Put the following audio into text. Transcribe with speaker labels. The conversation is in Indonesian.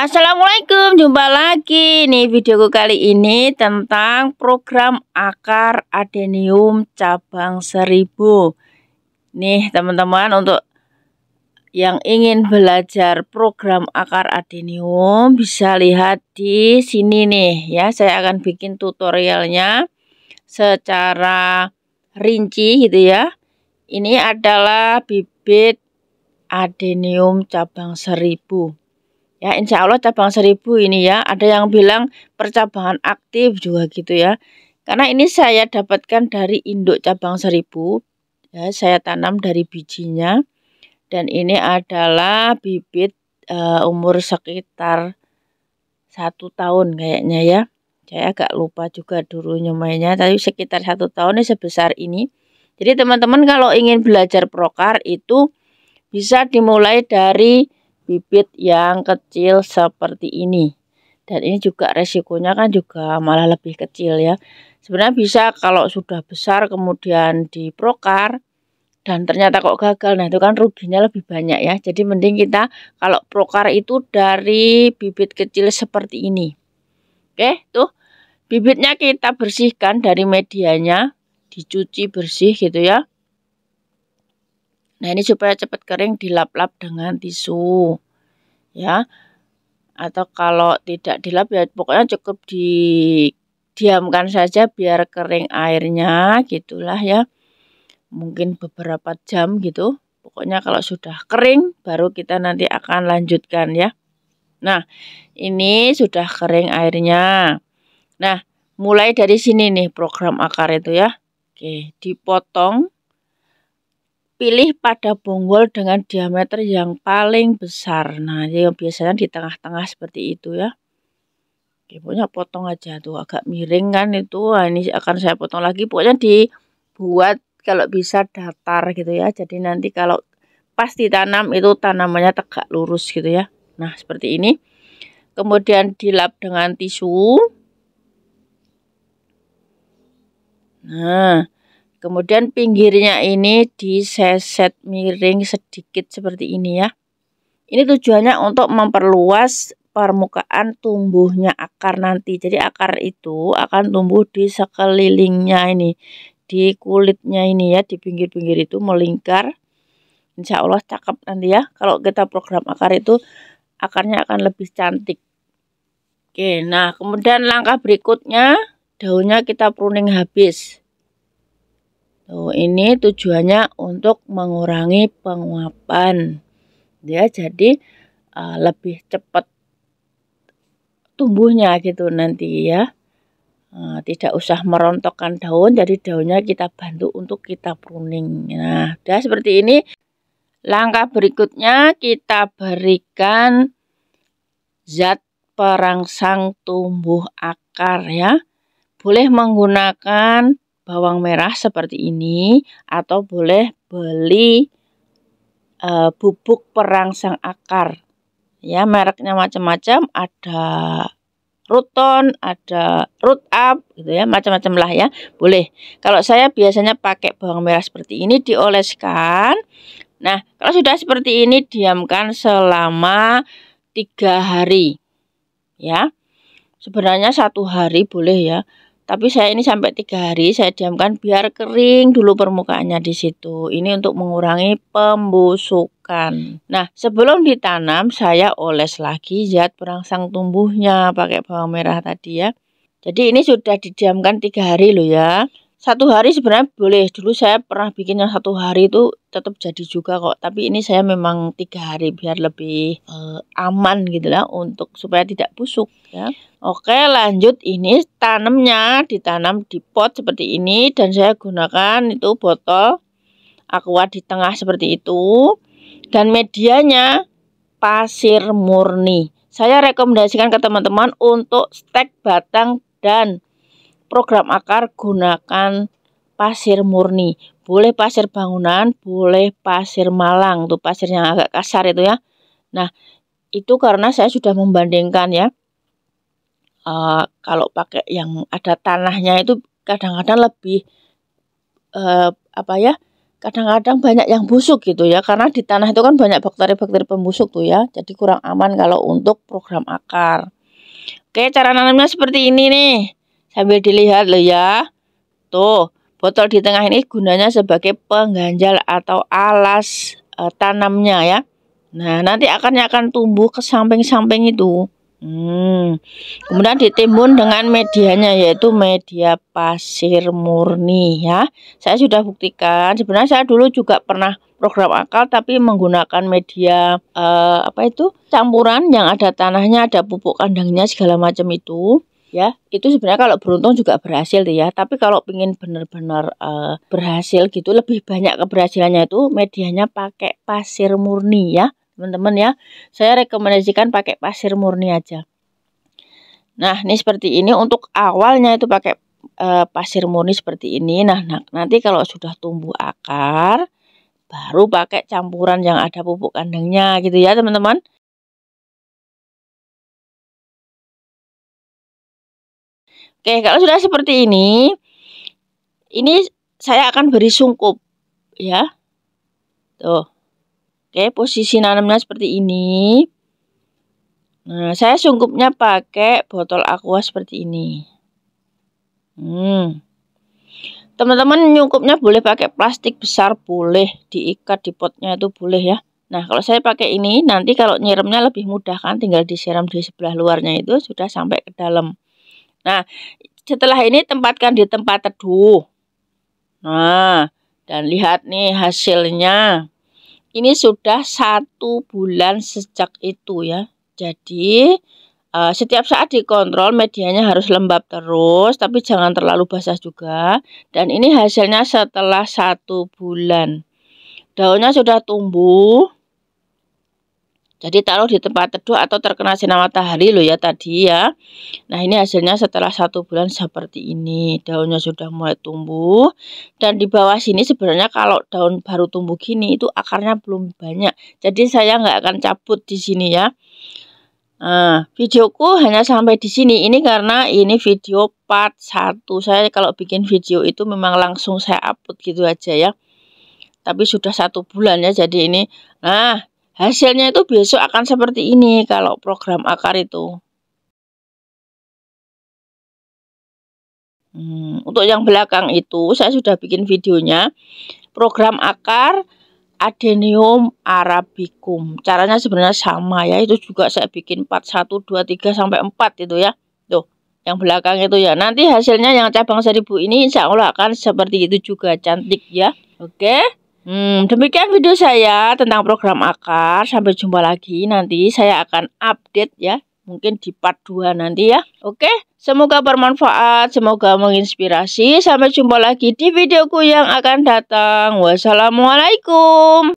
Speaker 1: Assalamualaikum, jumpa lagi nih videoku kali ini tentang program akar adenium cabang seribu. Nih teman-teman untuk yang ingin belajar program akar adenium bisa lihat di sini nih ya. Saya akan bikin tutorialnya secara rinci gitu ya. Ini adalah bibit adenium cabang seribu Ya, insya Allah cabang seribu ini ya. Ada yang bilang percabangan aktif juga gitu ya. Karena ini saya dapatkan dari induk cabang seribu. Ya, saya tanam dari bijinya. Dan ini adalah bibit uh, umur sekitar satu tahun kayaknya ya. Saya agak lupa juga dulu mainnya. Tapi sekitar satu tahun ini sebesar ini. Jadi teman-teman kalau ingin belajar prokar itu bisa dimulai dari bibit yang kecil seperti ini dan ini juga resikonya kan juga malah lebih kecil ya sebenarnya bisa kalau sudah besar kemudian diprokar dan ternyata kok gagal nah itu kan ruginya lebih banyak ya jadi mending kita kalau prokar itu dari bibit kecil seperti ini oke tuh bibitnya kita bersihkan dari medianya dicuci bersih gitu ya Nah ini supaya cepat kering dilap-lap dengan tisu ya. Atau kalau tidak dilap ya pokoknya cukup didiamkan saja biar kering airnya gitulah ya. Mungkin beberapa jam gitu. Pokoknya kalau sudah kering baru kita nanti akan lanjutkan ya. Nah ini sudah kering airnya. Nah mulai dari sini nih program akar itu ya. Oke dipotong Pilih pada bonggol dengan diameter yang paling besar. Nah, yang biasanya di tengah-tengah seperti itu ya. Oke, pokoknya potong aja tuh agak miring kan itu. Nah, ini akan saya potong lagi. Pokoknya dibuat kalau bisa datar gitu ya. Jadi nanti kalau pas ditanam itu tanamannya tegak lurus gitu ya. Nah, seperti ini. Kemudian dilap dengan tisu. Nah, Kemudian pinggirnya ini diseset miring sedikit seperti ini ya. Ini tujuannya untuk memperluas permukaan tumbuhnya akar nanti. Jadi akar itu akan tumbuh di sekelilingnya ini, di kulitnya ini ya, di pinggir-pinggir itu melingkar. Insya Allah cakep nanti ya. Kalau kita program akar itu akarnya akan lebih cantik. Oke, nah kemudian langkah berikutnya daunnya kita pruning habis. Tuh, ini tujuannya untuk mengurangi penguapan. Ya, jadi uh, lebih cepat tumbuhnya gitu nanti ya. Uh, tidak usah merontokkan daun, jadi daunnya kita bantu untuk kita pruning. Nah, ya seperti ini. Langkah berikutnya kita berikan zat perangsang tumbuh akar ya. Boleh menggunakan bawang merah seperti ini atau boleh beli e, bubuk perangsang akar. Ya, mereknya macam-macam, ada Ruton, ada root up gitu ya, macam-macam lah ya. Boleh. Kalau saya biasanya pakai bawang merah seperti ini dioleskan. Nah, kalau sudah seperti ini diamkan selama tiga hari. Ya. Sebenarnya satu hari boleh ya. Tapi saya ini sampai tiga hari saya diamkan biar kering dulu permukaannya di situ. Ini untuk mengurangi pembusukan. Nah, sebelum ditanam saya oles lagi zat perangsang tumbuhnya pakai bawang merah tadi ya. Jadi ini sudah didiamkan tiga hari loh ya satu hari sebenarnya boleh dulu saya pernah bikin yang satu hari itu tetap jadi juga kok tapi ini saya memang tiga hari biar lebih e, aman gitu lah untuk supaya tidak busuk ya oke lanjut ini tanamnya ditanam di pot seperti ini dan saya gunakan itu botol aqua di tengah seperti itu dan medianya pasir murni saya rekomendasikan ke teman-teman untuk stek batang dan program akar gunakan pasir murni. Boleh pasir bangunan, boleh pasir malang, tuh pasir yang agak kasar itu ya. Nah, itu karena saya sudah membandingkan ya. Uh, kalau pakai yang ada tanahnya itu kadang-kadang lebih uh, apa ya? Kadang-kadang banyak yang busuk gitu ya, karena di tanah itu kan banyak bakteri-bakteri pembusuk tuh ya. Jadi kurang aman kalau untuk program akar. Oke, cara nanamnya seperti ini nih. Sambil dilihat loh ya. Tuh, botol di tengah ini gunanya sebagai pengganjal atau alas e, tanamnya ya. Nah, nanti akarnya akan tumbuh ke samping-samping itu. Hmm. Kemudian ditimbun dengan medianya yaitu media pasir murni ya. Saya sudah buktikan sebenarnya saya dulu juga pernah program akal tapi menggunakan media e, apa itu campuran yang ada tanahnya, ada pupuk kandangnya segala macam itu ya itu sebenarnya kalau beruntung juga berhasil ya tapi kalau ingin benar-benar uh, berhasil gitu lebih banyak keberhasilannya itu medianya pakai pasir murni ya teman-teman ya saya rekomendasikan pakai pasir murni aja nah ini seperti ini untuk awalnya itu pakai uh, pasir murni seperti ini nah, nah nanti kalau sudah tumbuh akar baru pakai campuran yang ada pupuk kandangnya gitu ya teman-teman Oke, kalau sudah seperti ini, ini saya akan beri sungkup ya. Tuh. Oke, posisi nanamnya seperti ini. Nah, saya sungkupnya pakai botol aqua seperti ini. Hmm. Teman-teman nyungkupnya boleh pakai plastik besar, boleh diikat di potnya itu boleh ya. Nah, kalau saya pakai ini nanti kalau nyiramnya lebih mudah kan tinggal disiram di sebelah luarnya itu sudah sampai ke dalam. Nah, setelah ini tempatkan di tempat teduh. Nah, dan lihat nih hasilnya. Ini sudah satu bulan sejak itu ya. Jadi eh, setiap saat dikontrol medianya harus lembab terus, tapi jangan terlalu basah juga. Dan ini hasilnya setelah satu bulan. Daunnya sudah tumbuh, jadi taruh di tempat teduh atau terkena sinar matahari loh ya tadi ya. Nah ini hasilnya setelah satu bulan seperti ini. Daunnya sudah mulai tumbuh. Dan di bawah sini sebenarnya kalau daun baru tumbuh gini itu akarnya belum banyak. Jadi saya nggak akan cabut di sini ya. Nah, videoku hanya sampai di sini. Ini karena ini video part 1. Saya kalau bikin video itu memang langsung saya upload gitu aja ya. Tapi sudah satu bulan ya jadi ini. Nah Hasilnya itu besok akan seperti ini kalau program akar itu. Hmm, untuk yang belakang itu saya sudah bikin videonya program akar Adenium arabicum. Caranya sebenarnya sama ya, itu juga saya bikin 4 1 2 3 sampai 4 itu ya. Tuh, yang belakang itu ya. Nanti hasilnya yang cabang 1000 ini insya Allah akan seperti itu juga cantik ya. Oke. Okay? Hmm, demikian video saya tentang program akar. Sampai jumpa lagi nanti saya akan update ya. Mungkin di part 2 nanti ya. Oke, semoga bermanfaat, semoga menginspirasi. Sampai jumpa lagi di videoku yang akan datang. Wassalamualaikum.